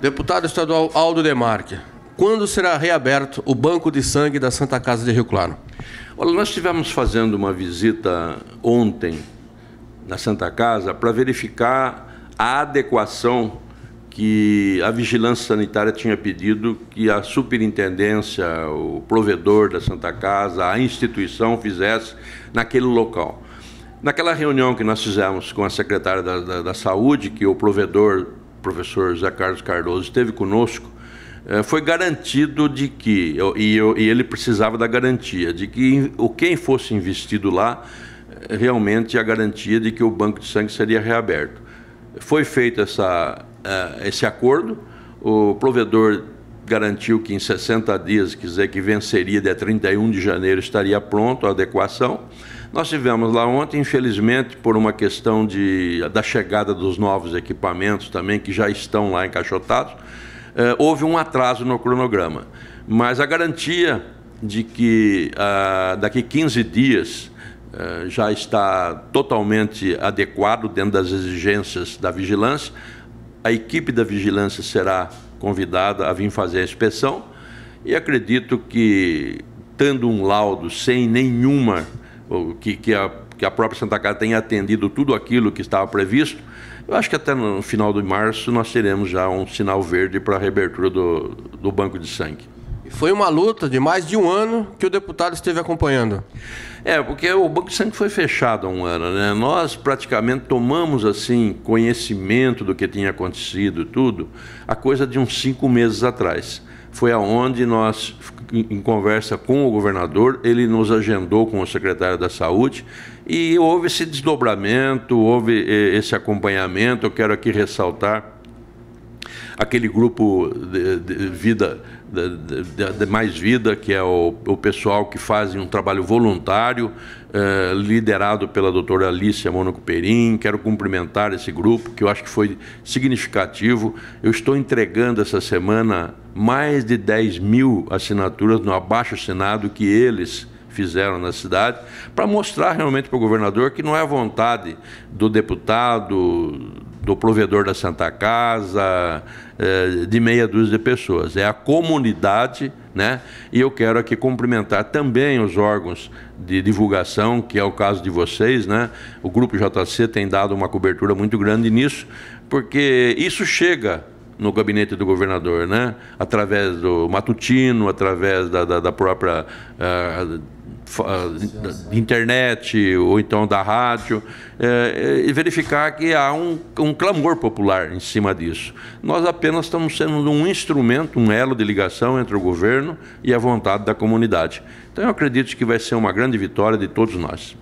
Deputado estadual Aldo Demarque, quando será reaberto o banco de sangue da Santa Casa de Rio Claro? Olha, nós estivemos fazendo uma visita ontem na Santa Casa para verificar a adequação que a vigilância sanitária tinha pedido que a superintendência, o provedor da Santa Casa, a instituição fizesse naquele local. Naquela reunião que nós fizemos com a secretária da, da, da Saúde, que o provedor, professor José Carlos Cardoso, esteve conosco, eh, foi garantido de que, e, eu, e, ele precisava da garantia, de que o quem fosse investido lá, eh, realmente a garantia de que o banco de sangue seria reaberto. Foi feito essa, eh, esse acordo, o provedor garantiu que em 60 dias, quer dizer que venceria dia 31 de janeiro, estaria pronto a adequação. Nós tivemos lá ontem, infelizmente, por uma questão de, da chegada dos novos equipamentos também, que já estão lá encaixotados, eh, houve um atraso no cronograma. Mas a garantia de que ah, daqui 15 dias eh, já está totalmente adequado dentro das exigências da vigilância, a equipe da vigilância será convidada a vir fazer a inspeção e acredito que, tendo um laudo sem nenhuma que, que, a, que a própria Santa Casa tenha atendido tudo aquilo que estava previsto, eu acho que até no final de março nós teremos já um sinal verde para a reabertura do, do banco de sangue. Foi uma luta de mais de um ano que o deputado esteve acompanhando. É, porque o Banco de Sangue foi fechado há um ano, né? Nós praticamente tomamos, assim, conhecimento do que tinha acontecido tudo, a coisa de uns cinco meses atrás. Foi aonde nós em conversa com o governador, ele nos agendou com o secretário da Saúde e houve esse desdobramento, houve eh, esse acompanhamento. Eu quero aqui ressaltar aquele grupo de, de vida de, de, mais vida que é o, o, pessoal que fazem um trabalho voluntário eh, liderado pela doutora Alicia Mônaco Perim quero cumprimentar esse grupo que eu acho que foi significativo eu estou entregando essa semana mais de 10 mil assinaturas no abaixo assinado que eles fizeram na cidade, para mostrar realmente para o governador que não é a vontade do deputado, do provedor da Santa Casa, é, de meia dúzia de pessoas. É a comunidade, né? E eu quero aqui cumprimentar também os órgãos de divulgação, que é o caso de vocês, né? O Grupo JC tem dado uma cobertura muito grande nisso, porque isso chega no gabinete do governador, né? Através do matutino, através da, da, da própria uh, de internet ou então da rádio é, e verificar que há um, um, clamor popular em cima disso. Nós apenas estamos sendo um instrumento, um elo de ligação entre o governo e a vontade da comunidade. Então eu acredito que vai ser uma grande vitória de todos nós.